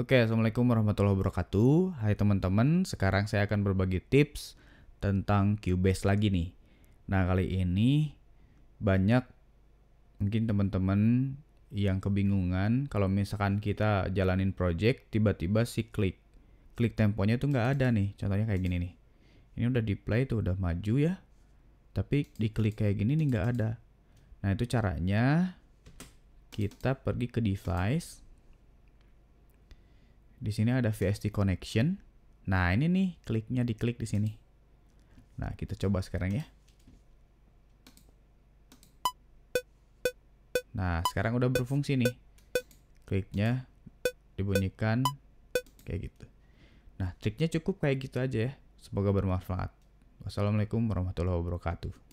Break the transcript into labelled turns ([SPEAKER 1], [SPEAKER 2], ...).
[SPEAKER 1] Oke, Assalamualaikum warahmatullahi wabarakatuh. Hai teman-teman, sekarang saya akan berbagi tips tentang Cubase lagi nih. Nah, kali ini banyak mungkin teman-teman yang kebingungan kalau misalkan kita jalanin project tiba-tiba si klik klik temponya tuh nggak ada nih contohnya kayak gini nih ini udah di play tuh udah maju ya tapi diklik kayak gini nih nggak ada nah itu caranya kita pergi ke device di sini ada VST connection. Nah, ini nih kliknya diklik di sini. Nah, kita coba sekarang ya. Nah, sekarang udah berfungsi nih. Kliknya dibunyikan kayak gitu. Nah, triknya cukup kayak gitu aja ya. Semoga bermanfaat. Wassalamualaikum warahmatullahi wabarakatuh.